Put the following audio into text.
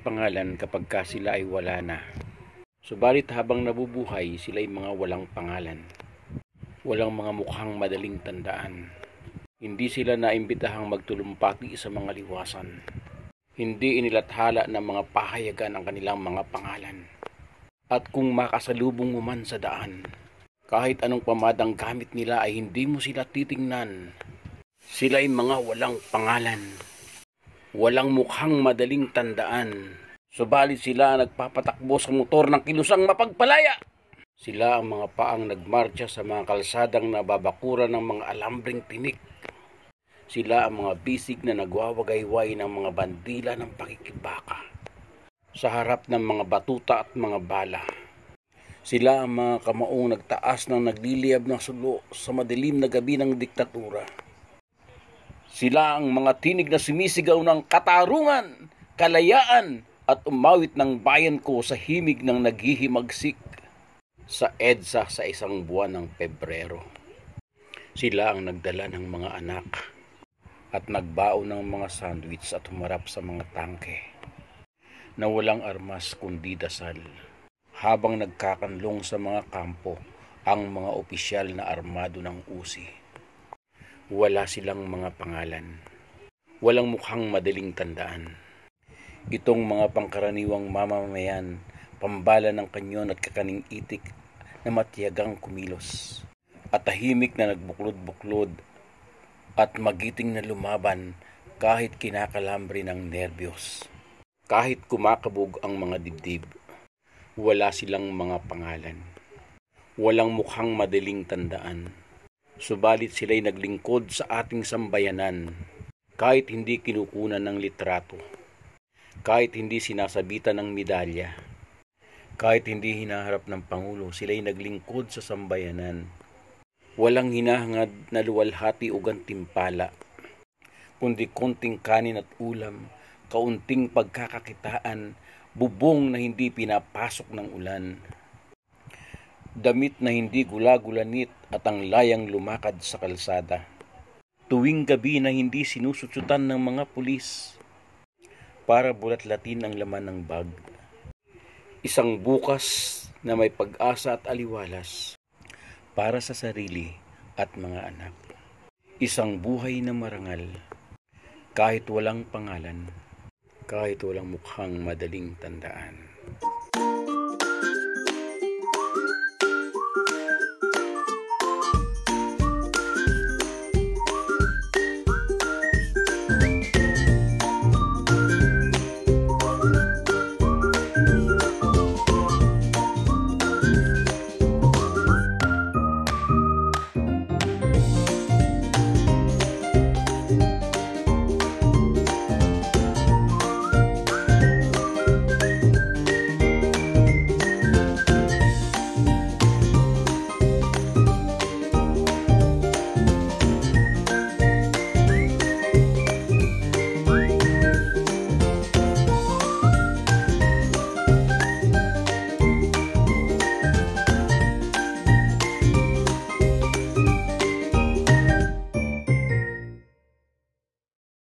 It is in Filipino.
pangalan kapag ka sila ay wala na. Subalit habang nabubuhay, sila ay mga walang pangalan. Walang mga mukhang madaling tandaan. Hindi sila naimbitahang magtulumpati sa mga liwasan. Hindi inilathala ng mga pahayagan ang kanilang mga pangalan. At kung makasalubong mo man sa daan, kahit anong pamadang gamit nila ay hindi mo sila titingnan. Sila ay mga walang pangalan walang mukhang madaling tandaan. Subalit sila nagpapatakbo sa motor ng kilusang mapagpalaya. Sila ang mga paang nagmarcha sa mga kalsadang nababakura ng mga alambring tinik. Sila ang mga bisig na nagwawagayway ng mga bandila ng pakikibaka sa harap ng mga batuta at mga bala. Sila ang mga kamaong nagtaas ng nagliliyab ng sulo sa madilim na gabi ng diktatura. Sila ang mga tinig na sumisigaw ng katarungan, kalayaan at umawit ng bayan ko sa himig ng naghihimagsik sa EDSA sa isang buwan ng Pebrero. Sila ang nagdala ng mga anak at nagbao ng mga sandwich at humarap sa mga tangke na walang armas kundi dasal. Habang nagkakanlong sa mga kampo ang mga opisyal na armado ng usi wala silang mga pangalan. Walang mukhang madaling tandaan. Itong mga pangkaraniwang mamamayan, pambala ng kanyon at kakaning itik na matiyagang kumilos. At tahimik na nagbuklod-buklod at magiting na lumaban kahit kinakalambre ng nerbiyos. Kahit kumakabog ang mga dibdib, wala silang mga pangalan. Walang mukhang madaling tandaan subalit sila'y naglingkod sa ating sambayanan kahit hindi kinukunan ng litrato, kahit hindi sinasabitan ng medalya, kahit hindi hinaharap ng Pangulo, sila'y naglingkod sa sambayanan. Walang hinahangad na luwalhati o gantimpala, kundi konting kanin at ulam, kaunting pagkakakitaan, bubong na hindi pinapasok ng ulan damit na hindi gulagulanit at ang layang lumakad sa kalsada. Tuwing gabi na hindi sinusutsutan ng mga pulis para bulat-latin ang laman ng bag. Isang bukas na may pag-asa at aliwalas para sa sarili at mga anak. Isang buhay na marangal kahit walang pangalan, kahit walang mukhang madaling tandaan.